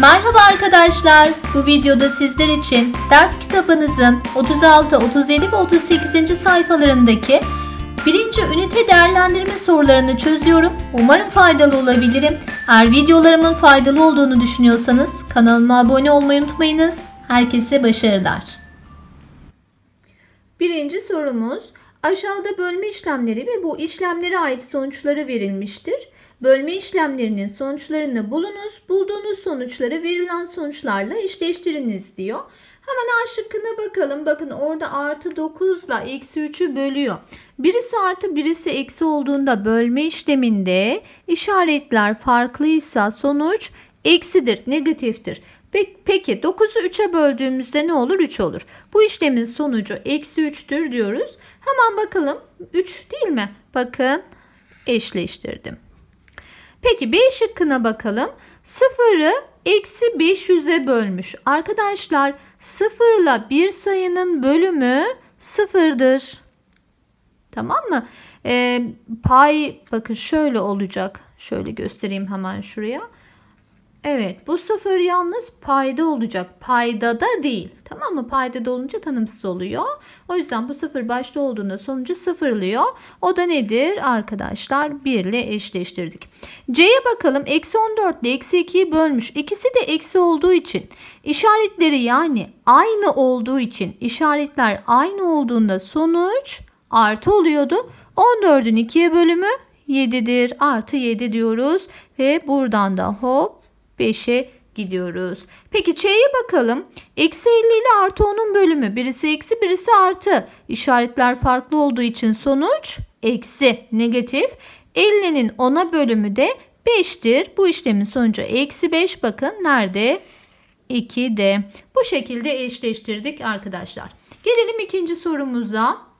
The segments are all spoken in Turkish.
Merhaba arkadaşlar. Bu videoda sizler için ders kitabınızın 36, 37 ve 38. sayfalarındaki birinci ünite değerlendirme sorularını çözüyorum. Umarım faydalı olabilirim. Eğer videolarımın faydalı olduğunu düşünüyorsanız kanalıma abone olmayı unutmayınız. Herkese başarılar. Birinci sorumuz aşağıda bölme işlemleri ve bu işlemlere ait sonuçları verilmiştir. Bölme işlemlerinin sonuçlarını bulunuz. Bulduğunuz sonuçları verilen sonuçlarla eşleştiriniz diyor. Hemen A şıkkına bakalım. Bakın orada artı 9 ile eksi 3'ü bölüyor. Birisi artı birisi eksi olduğunda bölme işleminde işaretler farklıysa sonuç eksidir, negatiftir. Peki 9'u 3'e böldüğümüzde ne olur? 3 olur. Bu işlemin sonucu eksi 3'tür diyoruz. Hemen bakalım 3 değil mi? Bakın eşleştirdim. Peki B şıkkına bakalım. Sıfırı eksi 500'e bölmüş. Arkadaşlar sıfırla bir sayının bölümü 0'dır. Tamam mı? Ee, pay bakın şöyle olacak. Şöyle göstereyim hemen şuraya. Evet bu sıfır yalnız payda olacak. Paydada değil. Tamam mı? Paydada olunca tanımsız oluyor. O yüzden bu sıfır başta olduğunda sonucu sıfırlıyor. O da nedir? Arkadaşlar 1 ile eşleştirdik. C'ye bakalım. Eksi 14 ile eksi 2'yi bölmüş. İkisi de eksi olduğu için işaretleri yani aynı olduğu için işaretler aynı olduğunda sonuç artı oluyordu. 14'ün 2'ye bölümü 7'dir. Artı 7 diyoruz. Ve buradan da hop 5'e gidiyoruz. Peki Ç'ye bakalım. Eksi 50 ile artı 10'un bölümü. Birisi eksi birisi artı. İşaretler farklı olduğu için sonuç eksi negatif. 50'nin 10'a bölümü de 5'tir. Bu işlemin sonucu eksi 5. Bakın nerede? 2'de. Bu şekilde eşleştirdik arkadaşlar. Gelelim ikinci sorumuza.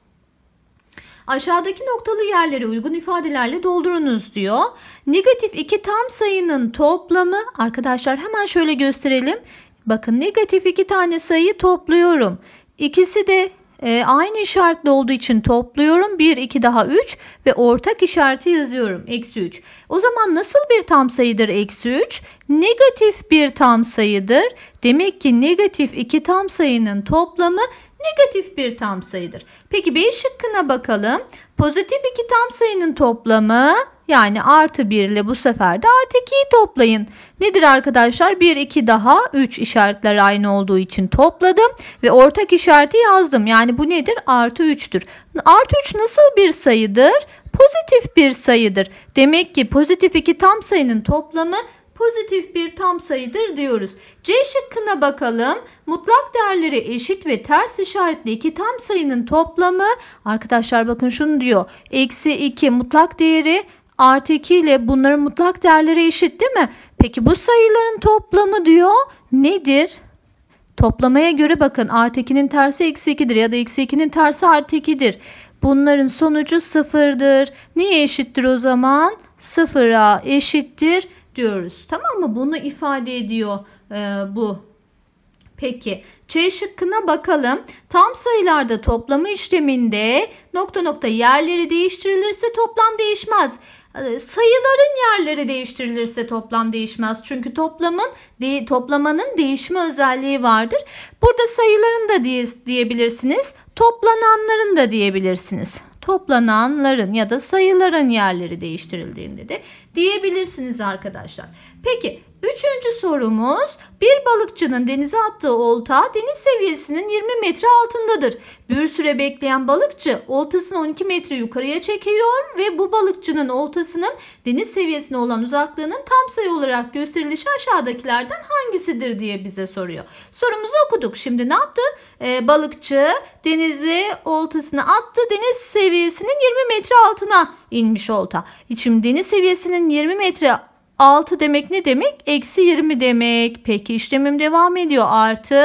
Aşağıdaki noktalı yerlere uygun ifadelerle doldurunuz diyor. Negatif iki tam sayının toplamı arkadaşlar hemen şöyle gösterelim. Bakın negatif iki tane sayı topluyorum. İkisi de e, aynı işaretli olduğu için topluyorum. 1, 2 daha 3 ve ortak işareti yazıyorum. Eksi 3. O zaman nasıl bir tam sayıdır eksi 3? Negatif bir tam sayıdır. Demek ki negatif iki tam sayının toplamı negatif bir tam sayıdır. Peki B şıkkına bakalım. Pozitif iki tam sayının toplamı yani artı 1 ile bu sefer de artı 2'yi toplayın. Nedir arkadaşlar? 1, 2 daha 3 işaretler aynı olduğu için topladım ve ortak işareti yazdım. Yani bu nedir? Artı 3'tür. Artı 3 nasıl bir sayıdır? Pozitif bir sayıdır. Demek ki pozitif iki tam sayının toplamı pozitif bir tam sayıdır diyoruz. C şıkkına bakalım. Mutlak değerleri eşit ve ters işaretli iki tam sayının toplamı arkadaşlar bakın şunu diyor. Eksi 2 mutlak değeri artı 2 ile bunların mutlak değerleri eşit değil mi? Peki bu sayıların toplamı diyor nedir? Toplamaya göre bakın artı 2'nin tersi eksi 2'dir ya da eksi 2'nin tersi artı 2'dir. Bunların sonucu sıfırdır. Niye eşittir o zaman? Sıfıra eşittir diyoruz. Tamam mı? Bunu ifade ediyor e, bu. Peki C şıkkına bakalım. Tam sayılarda toplama işleminde nokta nokta yerleri değiştirilirse toplam değişmez. E, sayıların yerleri değiştirilirse toplam değişmez. Çünkü toplamın de, toplamanın değişme özelliği vardır. Burada sayıların da diye, diyebilirsiniz. Toplananların da diyebilirsiniz toplananların ya da sayıların yerleri değiştirildiğinde de diyebilirsiniz arkadaşlar. Peki Üçüncü sorumuz bir balıkçının denize attığı olta deniz seviyesinin 20 metre altındadır. Bir süre bekleyen balıkçı oltasını 12 metre yukarıya çekiyor ve bu balıkçının oltasının deniz seviyesine olan uzaklığının tam sayı olarak gösterilişi aşağıdakilerden hangisidir diye bize soruyor. Sorumuzu okuduk. Şimdi ne yaptı? Ee, balıkçı denize oltasını attı. Deniz seviyesinin 20 metre altına inmiş olta. Şimdi deniz seviyesinin 20 metre 6 demek ne demek? Eksi 20 demek. Peki işlemim devam ediyor. Artı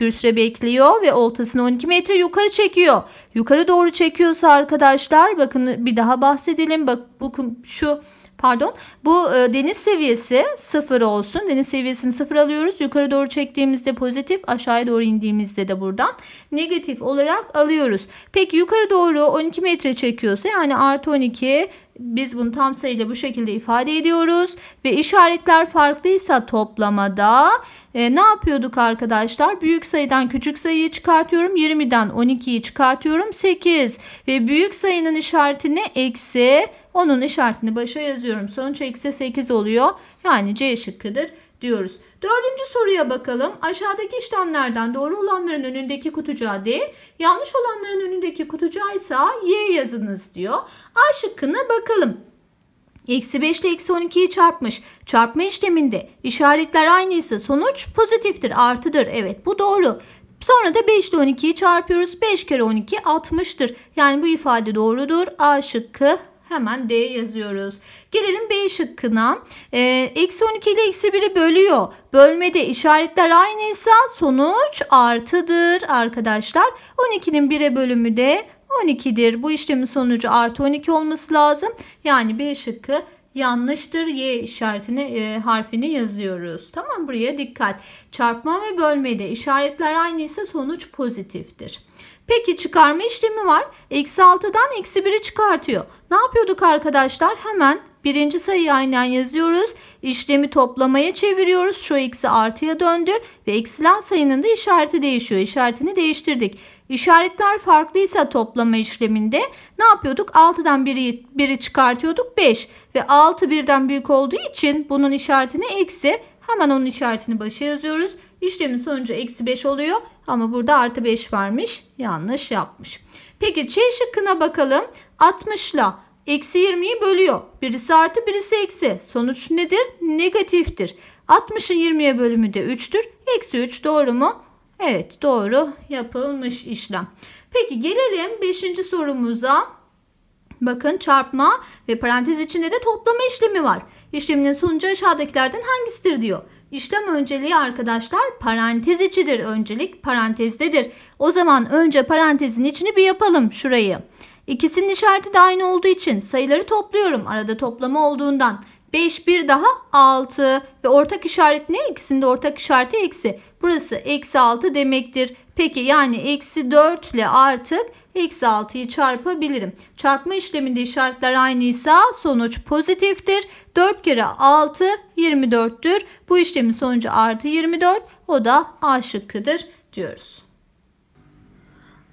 bir süre bekliyor ve oltasını 12 metre yukarı çekiyor. Yukarı doğru çekiyorsa arkadaşlar bakın bir daha bahsedelim. Bak bakın şu pardon bu e, deniz seviyesi sıfır olsun. Deniz seviyesini sıfır alıyoruz. Yukarı doğru çektiğimizde pozitif aşağıya doğru indiğimizde de buradan negatif olarak alıyoruz. Peki yukarı doğru 12 metre çekiyorsa yani artı 12 biz bunu tam sayıyla bu şekilde ifade ediyoruz. Ve işaretler farklıysa toplamada e, ne yapıyorduk arkadaşlar? Büyük sayıdan küçük sayıyı çıkartıyorum. 20'den 12'yi çıkartıyorum. 8 ve büyük sayının işaretini eksi onun işaretini başa yazıyorum. Sonuç eksi 8 oluyor. Yani C şıkkıdır diyoruz. Dördüncü soruya bakalım. Aşağıdaki işlemlerden doğru olanların önündeki kutucuğa D, yanlış olanların önündeki kutucuğa ise Y yazınız diyor. A şıkkına bakalım. Eksi 5 ile eksi 12'yi çarpmış. Çarpma işleminde işaretler aynıysa sonuç pozitiftir, artıdır. Evet bu doğru. Sonra da 5 ile 12'yi çarpıyoruz. 5 kere 12 60'tır. Yani bu ifade doğrudur. A şıkkı Hemen D yazıyoruz. Gelelim B şıkkına. Ee, eksi 12 ile eksi 1'i bölüyor. Bölmede işaretler aynıysa sonuç artıdır arkadaşlar. 12'nin 1'e bölümü de 12'dir. Bu işlemin sonucu artı 12 olması lazım. Yani B şıkkı yanlıştır. Y işaretini e, harfini yazıyoruz. Tamam buraya dikkat. Çarpma ve bölmede işaretler aynıysa sonuç pozitiftir. Peki çıkarma işlemi var. Eksi 6'dan eksi 1'i çıkartıyor. Ne yapıyorduk arkadaşlar? Hemen birinci sayıyı aynen yazıyoruz. İşlemi toplamaya çeviriyoruz. Şu eksi artıya döndü ve eksilen sayının da işareti değişiyor. İşaretini değiştirdik. İşaretler farklıysa toplama işleminde ne yapıyorduk? 6'dan 1'i 1'i çıkartıyorduk 5 ve 6 birden büyük olduğu için bunun işaretini eksi hemen onun işaretini başa yazıyoruz. İşlemin sonucu eksi 5 oluyor ama burada artı 5 varmış. Yanlış yapmış. Peki C şıkkına bakalım. 60 ile eksi 20'yi bölüyor. Birisi artı birisi eksi. Sonuç nedir? Negatiftir. 60'ın 20'ye bölümü de 3'tür. Eksi 3 doğru mu? Evet doğru yapılmış işlem. Peki gelelim 5. sorumuza. Bakın çarpma ve parantez içinde de toplama işlemi var. İşleminin sonucu aşağıdakilerden hangisidir diyor. İşlem önceliği arkadaşlar parantez içidir. Öncelik parantezdedir. O zaman önce parantezin içini bir yapalım şurayı. İkisinin işareti de aynı olduğu için sayıları topluyorum. Arada toplama olduğundan 5 bir daha 6 ve ortak işaret ne? İkisinde ortak işareti eksi. Burası eksi 6 demektir. Peki yani eksi 4 ile artık eksi 6'yı çarpabilirim. Çarpma işleminde işaretler aynıysa sonuç pozitiftir. 4 kere 6 24'tür. Bu işlemin sonucu artı 24. O da A şıkkıdır diyoruz.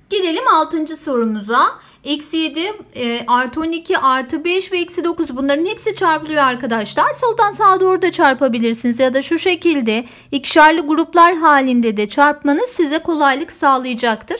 Gidelim 6. sorumuza. Eksi 7 e, artı 12 artı 5 ve eksi 9 bunların hepsi çarpılıyor arkadaşlar. Soldan sağa doğru da çarpabilirsiniz ya da şu şekilde ikişerli gruplar halinde de çarpmanız size kolaylık sağlayacaktır.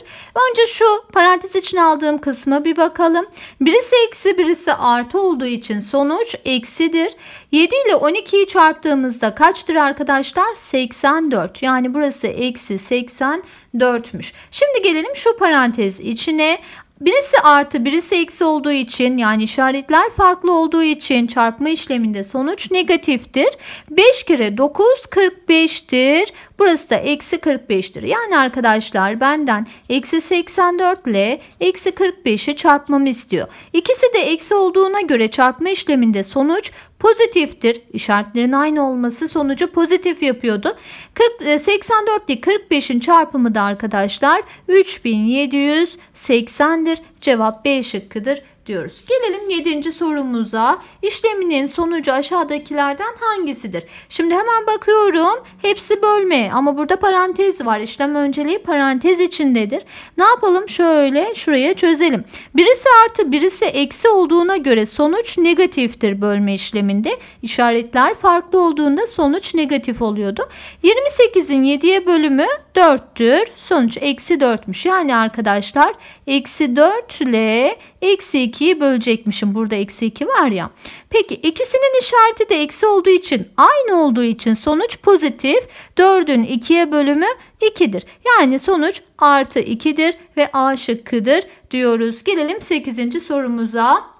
Önce şu parantez için aldığım kısma bir bakalım. Birisi eksi birisi artı olduğu için sonuç eksidir. 7 ile 12'yi çarptığımızda kaçtır arkadaşlar? 84 yani burası eksi 84'müş. Şimdi gelelim şu parantez içine Birisi artı birisi eksi olduğu için yani işaretler farklı olduğu için çarpma işleminde sonuç negatiftir. 5 kere 9 45'tir. Burası da eksi 45'tir. Yani arkadaşlar benden eksi 84 ile eksi 45'i çarpmamı istiyor. İkisi de eksi olduğuna göre çarpma işleminde sonuç pozitiftir. İşaretlerin aynı olması sonucu pozitif yapıyordu. 40, 84 e, ile 45'in çarpımı da arkadaşlar 3780'dir. Cevap B şıkkıdır diyoruz. Gelelim 7. sorumuza. İşleminin sonucu aşağıdakilerden hangisidir? Şimdi hemen bakıyorum. Hepsi bölme ama burada parantez var. İşlem önceliği parantez içindedir. Ne yapalım? Şöyle şuraya çözelim. Birisi artı birisi eksi olduğuna göre sonuç negatiftir bölme işleminde. İşaretler farklı olduğunda sonuç negatif oluyordu. 28'in 7'ye bölümü 4'tür. Sonuç eksi 4'müş. Yani arkadaşlar eksi 4 ile eksi 2'yi bölecekmişim. Burada eksi 2 var ya. Peki ikisinin işareti de eksi olduğu için aynı olduğu için sonuç pozitif. 4'ün 2'ye bölümü 2'dir. Yani sonuç artı 2'dir ve A şıkkıdır diyoruz. Gelelim 8. sorumuza.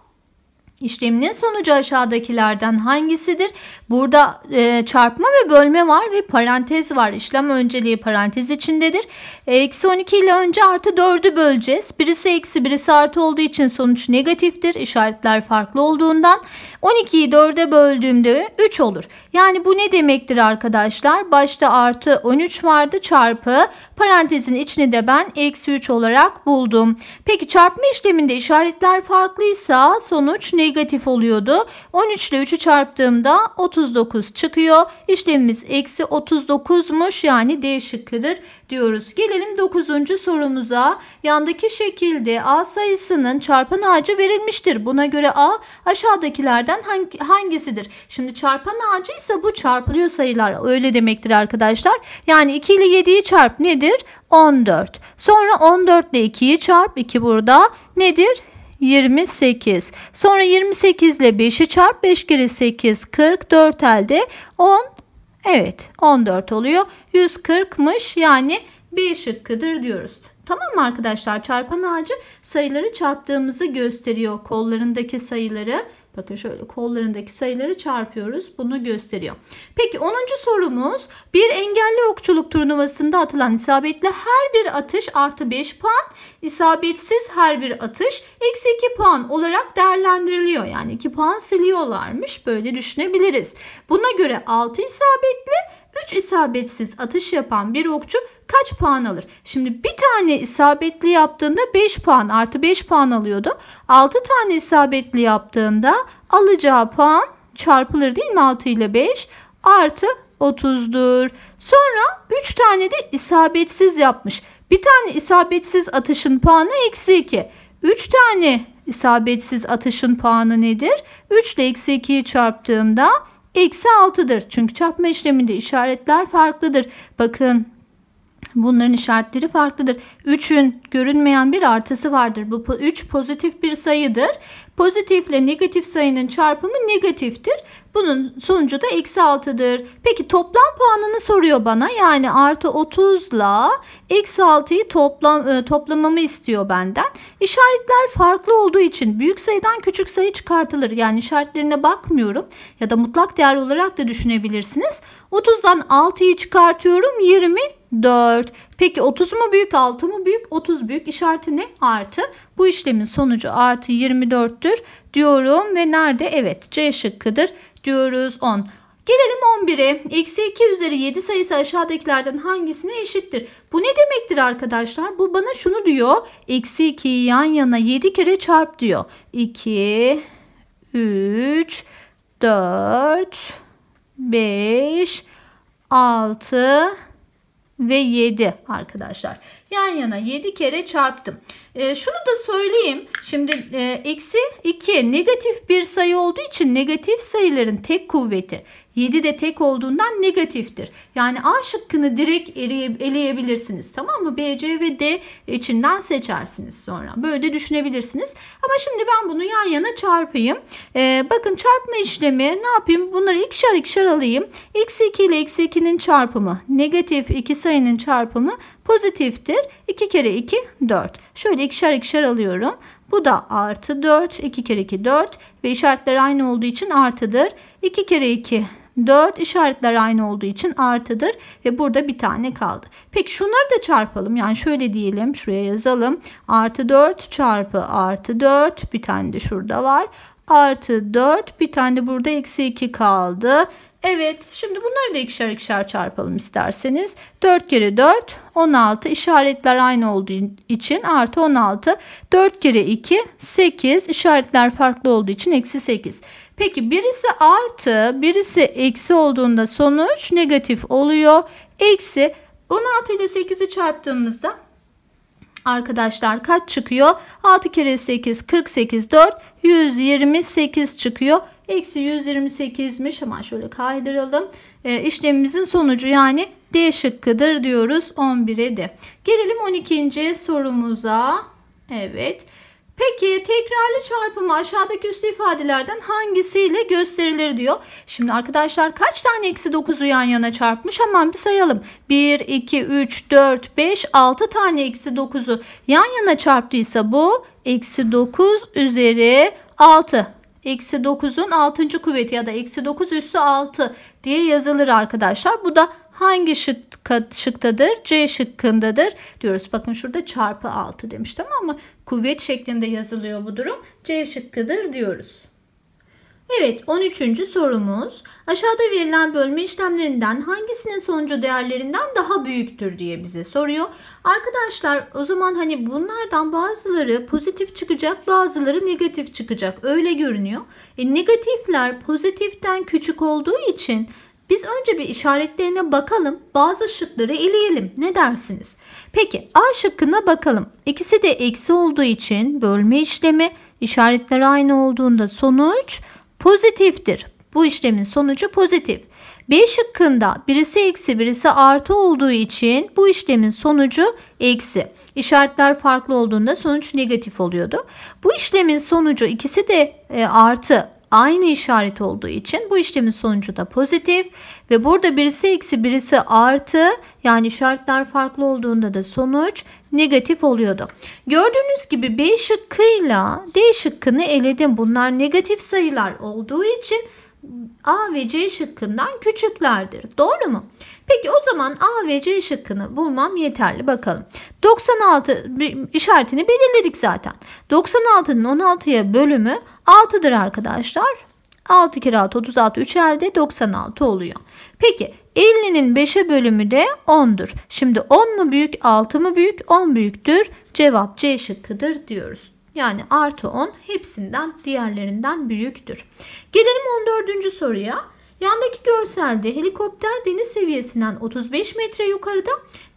İşleminin sonucu aşağıdakilerden hangisidir? Burada e, çarpma ve bölme var ve parantez var. İşlem önceliği parantez içindedir. Eksi 12 ile önce artı 4'ü böleceğiz. Birisi eksi birisi artı olduğu için sonuç negatiftir. İşaretler farklı olduğundan. 12'yi 4'e böldüğümde 3 olur. Yani bu ne demektir arkadaşlar? Başta artı 13 vardı çarpı parantezin içini de ben eksi 3 olarak buldum. Peki çarpma işleminde işaretler farklıysa sonuç negatif oluyordu. 13 ile 3'ü çarptığımda 39 çıkıyor. İşlemimiz eksi 39'muş yani D şıkkıdır diyoruz. Gelelim 9. sorumuza. Yandaki şekilde A sayısının çarpan ağacı verilmiştir. Buna göre A aşağıdakilerden hangisidir? Şimdi çarpan ağacı ise bu çarpılıyor sayılar. Öyle demektir arkadaşlar. Yani 2 ile 7'yi çarp nedir? 14. Sonra 14 ile 2'yi çarp. 2 burada nedir? 28. Sonra 28 ile 5'i çarp. 5 kere 8 44 elde 10 Evet 14 oluyor. 140'mış yani B şıkkıdır diyoruz. Tamam mı arkadaşlar çarpan ağacı sayıları çarptığımızı gösteriyor. Kollarındaki sayıları Bakın şöyle kollarındaki sayıları çarpıyoruz. Bunu gösteriyor. Peki 10. sorumuz bir engelli okçuluk turnuvasında atılan isabetli her bir atış artı 5 puan isabetsiz her bir atış eksi 2 puan olarak değerlendiriliyor. Yani 2 puan siliyorlarmış böyle düşünebiliriz. Buna göre 6 isabetli 3 isabetsiz atış yapan bir okçu kaç puan alır? Şimdi bir tane isabetli yaptığında 5 puan artı 5 puan alıyordu. 6 tane isabetli yaptığında alacağı puan çarpılır değil mi 6 ile 5 artı 30'dur. Sonra 3 tane de isabetsiz yapmış. Bir tane isabetsiz atışın puanı eksi 2. 3 tane isabetsiz atışın puanı nedir? 3 ile eksi 2'yi çarptığımda eksi 6'dır. Çünkü çarpma işleminde işaretler farklıdır. Bakın Bunların işaretleri farklıdır. 3'ün görünmeyen bir artısı vardır. Bu 3 pozitif bir sayıdır. Pozitifle negatif sayının çarpımı negatiftir. Bunun sonucu da eksi 6'dır. Peki toplam puanını soruyor bana. Yani artı 30 ile eksi 6'yı toplam, e, toplamamı istiyor benden. İşaretler farklı olduğu için büyük sayıdan küçük sayı çıkartılır. Yani işaretlerine bakmıyorum. Ya da mutlak değer olarak da düşünebilirsiniz. 30'dan 6'yı çıkartıyorum. 24. Peki 30 mu büyük 6 mı büyük? 30 büyük işareti ne? Artı. Bu işlemin sonucu artı 24'tür diyorum ve nerede? Evet C şıkkıdır diyoruz 10. Gelelim 11'e. Eksi 2 üzeri 7 sayısı aşağıdakilerden hangisine eşittir? Bu ne demektir arkadaşlar? Bu bana şunu diyor. Eksi 2'yi yan yana 7 kere çarp diyor. 2, 3, 4, 5, 6 ve 7 arkadaşlar yan yana 7 kere çarptım. E, şunu da söyleyeyim. Şimdi e, eksi 2 negatif bir sayı olduğu için negatif sayıların tek kuvveti 7 de tek olduğundan negatiftir. Yani A şıkkını direkt eleyebilirsiniz. Tamam mı? B, C ve D içinden seçersiniz sonra. Böyle de düşünebilirsiniz. Ama şimdi ben bunu yan yana çarpayım. Ee, bakın çarpma işlemi ne yapayım? Bunları ikişer ikişer alayım. X2 ile X2'nin çarpımı negatif iki sayının çarpımı pozitiftir. 2 kere 2 4. Şöyle ikişer ikişer alıyorum. Bu da artı 4. 2 kere 2 4 ve işaretler aynı olduğu için artıdır. 2 kere 2 4 işaretler aynı olduğu için artıdır ve burada bir tane kaldı. Peki şunları da çarpalım. Yani şöyle diyelim şuraya yazalım. Artı 4 çarpı artı 4 bir tane de şurada var. Artı 4 bir tane de burada eksi 2 kaldı. Evet şimdi bunları da ikişer ikişer çarpalım isterseniz. 4 kere 4 16 işaretler aynı olduğu için artı 16. 4 kere 2 8 işaretler farklı olduğu için eksi 8. Peki birisi artı birisi eksi olduğunda sonuç negatif oluyor. Eksi 16 ile 8'i çarptığımızda arkadaşlar kaç çıkıyor? 6 kere 8 48 4 128 çıkıyor. Eksi 128'miş. ama şöyle kaydıralım. E, İşlemimizin sonucu yani D şıkkıdır diyoruz 11'e de. Gelelim 12. sorumuza. Evet. Peki tekrarlı çarpımı aşağıdaki üslü ifadelerden hangisiyle gösterilir diyor. Şimdi arkadaşlar kaç tane eksi 9'u yan yana çarpmış hemen bir sayalım. 1, 2, 3, 4, 5, 6 tane eksi 9'u yan yana çarptıysa bu eksi 9 üzeri 6. Eksi 9'un 6. kuvveti ya da eksi 9 üssü 6 diye yazılır arkadaşlar. Bu da hangi şık, şıktadır? C şıkkındadır diyoruz. Bakın şurada çarpı 6 demiş tamam mı? kuvvet şeklinde yazılıyor bu durum. C şıkkıdır diyoruz. Evet 13. sorumuz aşağıda verilen bölme işlemlerinden hangisinin sonucu değerlerinden daha büyüktür diye bize soruyor. Arkadaşlar o zaman hani bunlardan bazıları pozitif çıkacak bazıları negatif çıkacak öyle görünüyor. E, negatifler pozitiften küçük olduğu için biz önce bir işaretlerine bakalım. Bazı şıkları eleyelim. Ne dersiniz? Peki A şıkkına bakalım. İkisi de eksi olduğu için bölme işlemi işaretler aynı olduğunda sonuç pozitiftir. Bu işlemin sonucu pozitif. B şıkkında birisi eksi birisi artı olduğu için bu işlemin sonucu eksi. İşaretler farklı olduğunda sonuç negatif oluyordu. Bu işlemin sonucu ikisi de e, artı aynı işaret olduğu için bu işlemin sonucu da pozitif ve burada birisi eksi birisi artı yani işaretler farklı olduğunda da sonuç negatif oluyordu. Gördüğünüz gibi B şıkkıyla D şıkkını eledim. Bunlar negatif sayılar olduğu için A ve C şıkkından küçüklerdir. Doğru mu? Peki o zaman A ve C şıkkını bulmam yeterli bakalım. 96 işaretini belirledik zaten. 96'nın 16'ya bölümü 6'dır arkadaşlar. 6 kere 6 36 3 elde 96 oluyor. Peki 50'nin 5'e bölümü de 10'dur. Şimdi 10 mu büyük 6 mı büyük 10 büyüktür. Cevap C şıkkıdır diyoruz. Yani artı 10 hepsinden diğerlerinden büyüktür. Gelelim 14. soruya. Yandaki görselde helikopter deniz seviyesinden 35 metre yukarıda,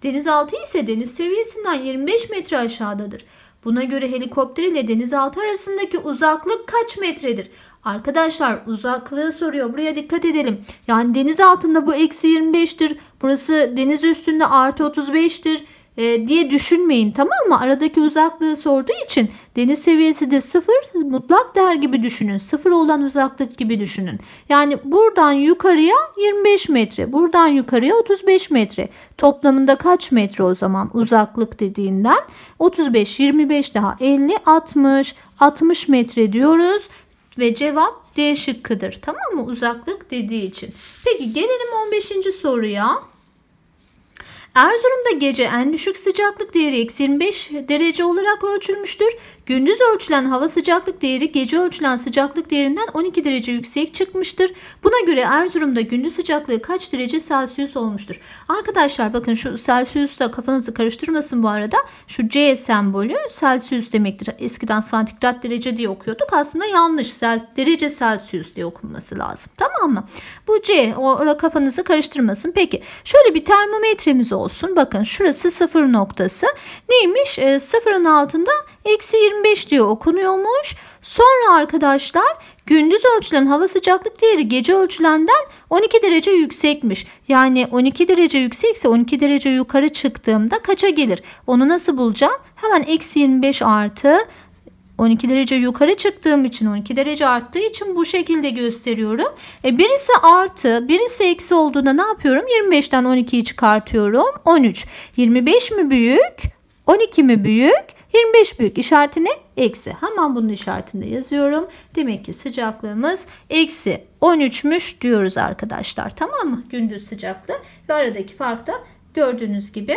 denizaltı ise deniz seviyesinden 25 metre aşağıdadır. Buna göre helikopter ile denizaltı arasındaki uzaklık kaç metredir? Arkadaşlar uzaklığı soruyor. Buraya dikkat edelim. Yani deniz altında bu eksi 25'tir. Burası deniz üstünde artı 35'tir e, diye düşünmeyin tamam mı? Aradaki uzaklığı sorduğu için deniz seviyesi de sıfır mutlak değer gibi düşünün. Sıfır olan uzaklık gibi düşünün. Yani buradan yukarıya 25 metre, buradan yukarıya 35 metre. Toplamında kaç metre o zaman uzaklık dediğinden 35, 25 daha 50, 60, 60 metre diyoruz ve cevap D şıkkıdır. Tamam mı? Uzaklık dediği için. Peki gelelim 15. soruya. Erzurum'da gece en düşük sıcaklık değeri 25 derece olarak ölçülmüştür. Gündüz ölçülen hava sıcaklık değeri gece ölçülen sıcaklık değerinden 12 derece yüksek çıkmıştır. Buna göre Erzurum'da gündüz sıcaklığı kaç derece Celsius olmuştur? Arkadaşlar bakın şu Celsius da kafanızı karıştırmasın bu arada. Şu C sembolü Celsius demektir. Eskiden santigrat derece diye okuyorduk. Aslında yanlış. Derece Celsius diye okunması lazım. Tamam mı? Bu C. O kafanızı karıştırmasın. Peki şöyle bir termometremiz olsun olsun. Bakın şurası sıfır noktası. Neymiş? E, sıfırın altında eksi 25 diye okunuyormuş. Sonra arkadaşlar gündüz ölçülen hava sıcaklık değeri gece ölçülenden 12 derece yüksekmiş. Yani 12 derece yüksekse 12 derece yukarı çıktığımda kaça gelir? Onu nasıl bulacağım? Hemen eksi 25 artı 12 derece yukarı çıktığım için 12 derece arttığı için bu şekilde gösteriyorum. E, birisi artı birisi eksi olduğunda ne yapıyorum? 25'ten 12'yi çıkartıyorum. 13. 25 mi büyük? 12 mi büyük? 25 büyük işaretini eksi. Hemen bunun işaretini de yazıyorum. Demek ki sıcaklığımız eksi 13'müş diyoruz arkadaşlar. Tamam mı? Gündüz sıcaklığı ve aradaki fark da gördüğünüz gibi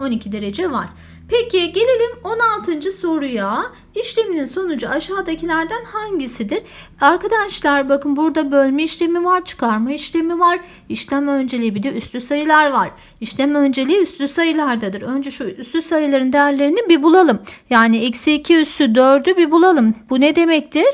12 derece var. Peki gelelim 16. soruya. İşleminin sonucu aşağıdakilerden hangisidir? Arkadaşlar bakın burada bölme işlemi var, çıkarma işlemi var, İşlem önceliği bir de üstü sayılar var. İşlem önceliği üstü sayılardadır. Önce şu üstü sayıların değerlerini bir bulalım. Yani eksi 2 üssü 4'ü bir bulalım. Bu ne demektir?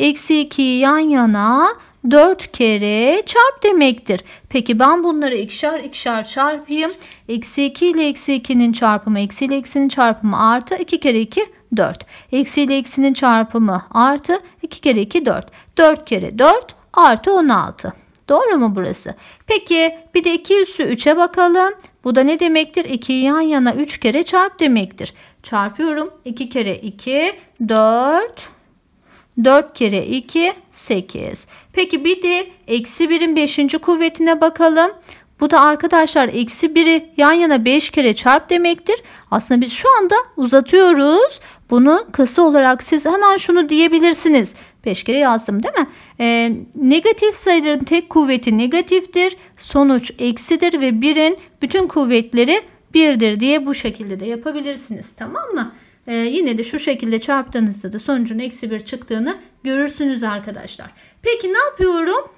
Eksi 2'yi yan yana 4 kere çarp demektir. Peki ben bunları ikişer ikişer çarpayım. Eksi 2 ile eksi 2'nin çarpımı eksi ile eksinin çarpımı artı 2 kere 2 4. Eksi ile eksinin çarpımı artı 2 kere 2 4. 4 kere 4 artı 16. Doğru mu burası? Peki bir de 2 üssü 3'e bakalım. Bu da ne demektir? 2'yi yan yana 3 kere çarp demektir. Çarpıyorum. 2 kere 2 4 4 kere 2 8. Peki bir de eksi 1'in 5. kuvvetine bakalım. Bu da arkadaşlar eksi 1'i yan yana 5 kere çarp demektir. Aslında biz şu anda uzatıyoruz. Bunu kısa olarak siz hemen şunu diyebilirsiniz. 5 kere yazdım değil mi? Ee, negatif sayıların tek kuvveti negatiftir. Sonuç eksidir ve 1'in bütün kuvvetleri 1'dir diye bu şekilde de yapabilirsiniz. Tamam mı? e, yine de şu şekilde çarptığınızda da sonucun eksi 1 çıktığını görürsünüz arkadaşlar. Peki ne yapıyorum?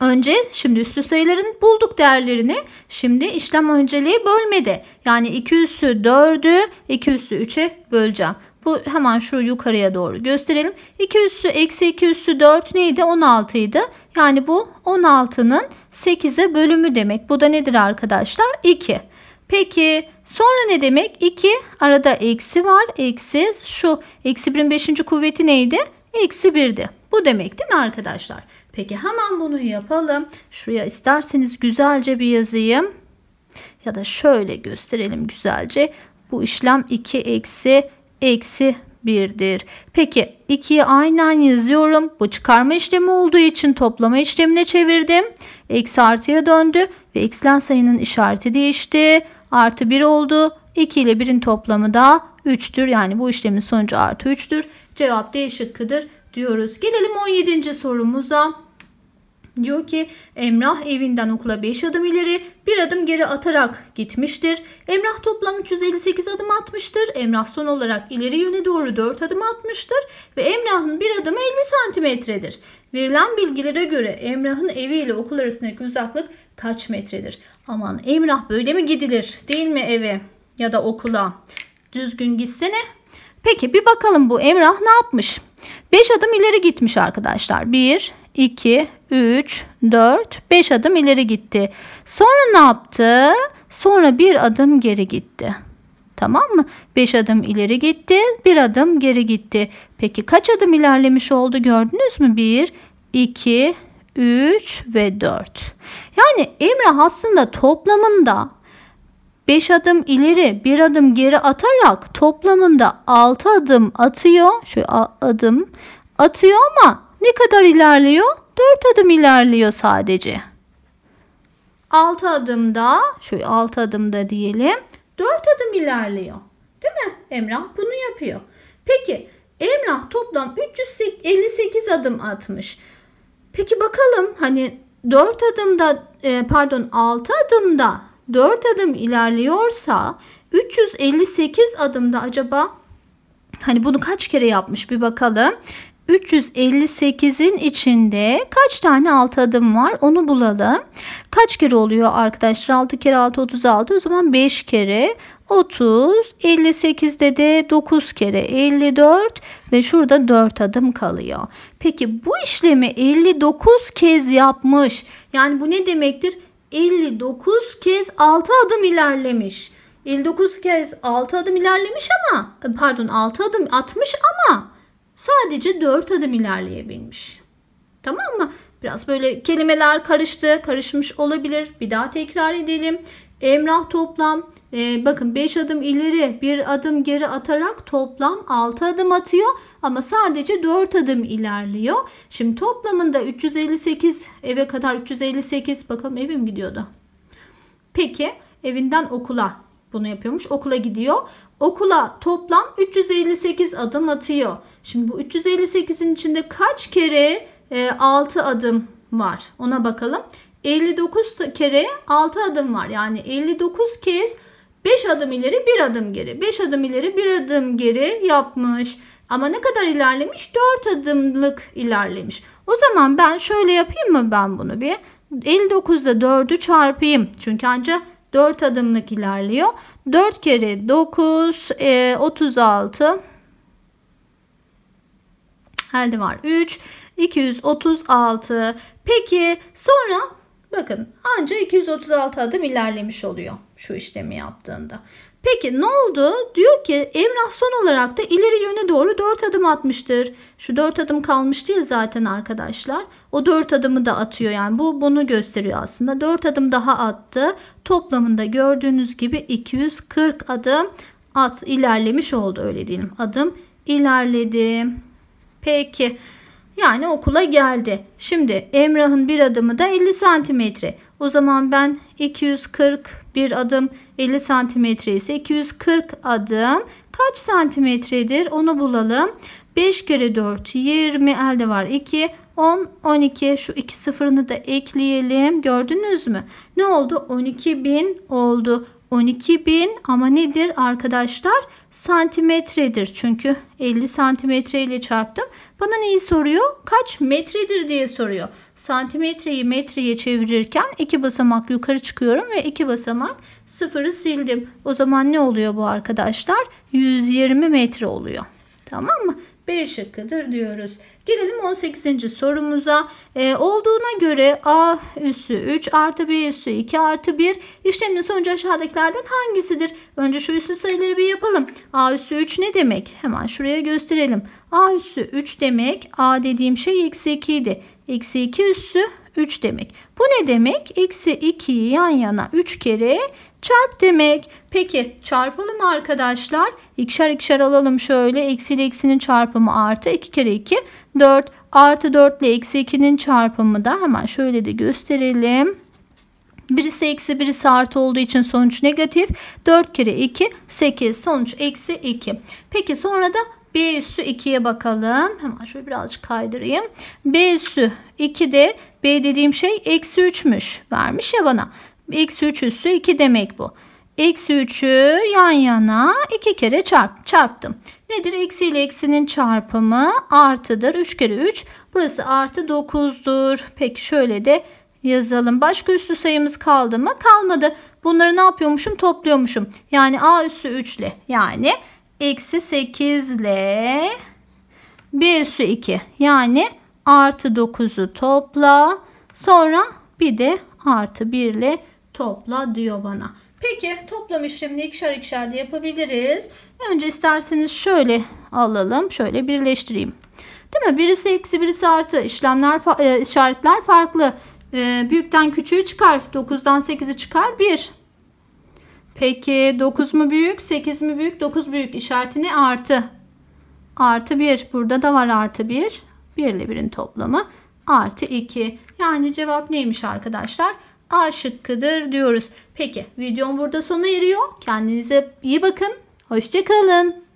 Önce şimdi üstü sayıların bulduk değerlerini. Şimdi işlem önceliği bölmede. Yani 2 üssü 4'ü 2 üssü 3'e böleceğim. Bu hemen şu yukarıya doğru gösterelim. 2 üssü eksi 2 üssü 4 neydi? 16 idi. Yani bu 16'nın 8'e bölümü demek. Bu da nedir arkadaşlar? 2. Peki Sonra ne demek? 2 arada eksi var. Eksi şu eksi 1'in 5. kuvveti neydi? Eksi 1'di. Bu demek değil mi arkadaşlar? Peki hemen bunu yapalım. Şuraya isterseniz güzelce bir yazayım. Ya da şöyle gösterelim güzelce. Bu işlem 2 eksi eksi 1'dir. Peki 2'yi aynen yazıyorum. Bu çıkarma işlemi olduğu için toplama işlemine çevirdim. Eksi artıya döndü ve eksilen sayının işareti değişti artı 1 oldu. 2 ile 1'in toplamı da 3'tür. Yani bu işlemin sonucu artı 3'tür. Cevap D şıkkıdır diyoruz. Gelelim 17. sorumuza. Diyor ki Emrah evinden okula 5 adım ileri bir adım geri atarak gitmiştir. Emrah toplam 358 adım atmıştır. Emrah son olarak ileri yöne doğru 4 adım atmıştır ve Emrah'ın bir adımı 50 santimetredir. Verilen bilgilere göre Emrah'ın evi ile okul arasındaki uzaklık kaç metredir? Aman Emrah böyle mi gidilir değil mi eve ya da okula? Düzgün gitsene. Peki bir bakalım bu Emrah ne yapmış? 5 adım ileri gitmiş arkadaşlar. 1, 2, 3, 4, 5 adım ileri gitti. Sonra ne yaptı? Sonra bir adım geri gitti. Tamam mı? 5 adım ileri gitti, bir adım geri gitti. Peki kaç adım ilerlemiş oldu gördünüz mü? 1, 2, 3 ve 4. Yani Emre aslında toplamında 5 adım ileri, 1 adım geri atarak toplamında 6 adım atıyor. Şu adım atıyor ama ne kadar ilerliyor? 4 adım ilerliyor sadece. 6 adımda, şöyle 6 adımda diyelim. 4 adım ilerliyor. Değil mi? Emrah bunu yapıyor. Peki Emrah toplam 358 adım atmış. Peki bakalım hani 4 adımda e, pardon 6 adımda 4 adım ilerliyorsa 358 adımda acaba hani bunu kaç kere yapmış bir bakalım. 358'in içinde kaç tane alt adım var onu bulalım. Kaç kere oluyor arkadaşlar? 6 kere 6 36 o zaman 5 kere 30 58'de de 9 kere 54 ve şurada 4 adım kalıyor. Peki bu işlemi 59 kez yapmış. Yani bu ne demektir? 59 kez 6 adım ilerlemiş. 59 kez 6 adım ilerlemiş ama pardon 6 adım atmış ama sadece 4 adım ilerleyebilmiş. Tamam mı? Biraz böyle kelimeler karıştı, karışmış olabilir. Bir daha tekrar edelim. Emrah toplam e, bakın 5 adım ileri bir adım geri atarak toplam 6 adım atıyor ama sadece 4 adım ilerliyor. Şimdi toplamında 358 eve kadar 358 bakalım evim gidiyordu. Peki evinden okula bunu yapıyormuş okula gidiyor. Okula toplam 358 adım atıyor. Şimdi bu 358'in içinde kaç kere e, 6 adım var? Ona bakalım. 59 kere 6 adım var. Yani 59 kez 5 adım ileri 1 adım geri. 5 adım ileri 1 adım geri yapmış. Ama ne kadar ilerlemiş? 4 adımlık ilerlemiş. O zaman ben şöyle yapayım mı ben bunu bir? 59'da 4'ü çarpayım. Çünkü ancak 4 adımlık ilerliyor. 4 kere 9 e, 36 elde var 3 236 peki sonra bakın anca 236 adım ilerlemiş oluyor şu işlemi yaptığında. Peki ne oldu? Diyor ki Emrah son olarak da ileri yöne doğru 4 adım atmıştır. Şu 4 adım kalmıştı ya zaten arkadaşlar. O 4 adımı da atıyor yani bu bunu gösteriyor aslında. 4 adım daha attı. Toplamında gördüğünüz gibi 240 adım at ilerlemiş oldu öyle diyelim. Adım ilerledi. Peki. Yani okula geldi. Şimdi Emrah'ın bir adımı da 50 santimetre. O zaman ben 240 bir adım 50 santimetre ise 240 adım kaç santimetredir onu bulalım. 5 kere 4 20 elde var 2 10 12 şu 2 sıfırını da ekleyelim gördünüz mü? Ne oldu? 12.000 oldu. 12 bin ama nedir arkadaşlar? Santimetredir. Çünkü 50 santimetre ile çarptım. Bana neyi soruyor? Kaç metredir diye soruyor. Santimetreyi metreye çevirirken iki basamak yukarı çıkıyorum ve iki basamak sıfırı sildim. O zaman ne oluyor bu arkadaşlar? 120 metre oluyor. Tamam mı? B şıkkıdır diyoruz. Gelelim 18. sorumuza. E, olduğuna göre A üssü 3 artı B üssü 2 artı 1 işlemin sonucu aşağıdakilerden hangisidir? Önce şu üssü sayıları bir yapalım. A üssü 3 ne demek? Hemen şuraya gösterelim. A üssü 3 demek. A dediğim şey eksi 2 idi. Eksi 2 üssü 3 demek. Bu ne demek? Eksi 2'yi yan yana 3 kere çarp demek. Peki çarpalım arkadaşlar. İkişer ikişer alalım şöyle. Eksi ile eksinin çarpımı artı. 2 kere 2 4. Artı 4 ile eksi 2'nin çarpımı da hemen şöyle de gösterelim. Birisi eksi birisi artı olduğu için sonuç negatif. 4 kere 2 8 sonuç eksi 2. Peki sonra da B üssü 2'ye bakalım. Hemen şöyle birazcık kaydırayım. B üssü 2'de B dediğim şey eksi 3'müş. Vermiş ya bana. Eksi 3 üssü 2 demek bu. Eksi 3'ü yan yana 2 kere çarp, çarptım. Nedir? Eksi ile eksinin çarpımı artıdır. 3 kere 3. Burası artı 9'dur. Peki şöyle de yazalım. Başka üssü sayımız kaldı mı? Kalmadı. Bunları ne yapıyormuşum? Topluyormuşum. Yani a üssü 3 ile yani eksi 8 ile b üssü 2 yani artı 9'u topla. Sonra bir de artı 1 ile topla diyor bana. Peki toplam işlemini ikişer ikişer de yapabiliriz. Önce isterseniz şöyle alalım. Şöyle birleştireyim. Değil mi? Birisi eksi birisi artı. İşlemler e, işaretler farklı. E, büyükten küçüğü çıkar. 9'dan 8'i çıkar. 1. Peki 9 mu büyük? 8 mi büyük? 9 büyük. işaretini artı. Artı 1. Burada da var artı 1. 1 ile 1'in toplamı. Artı 2. Yani cevap neymiş arkadaşlar? A şıkkıdır diyoruz. Peki videom burada sona eriyor. Kendinize iyi bakın. Hoşçakalın.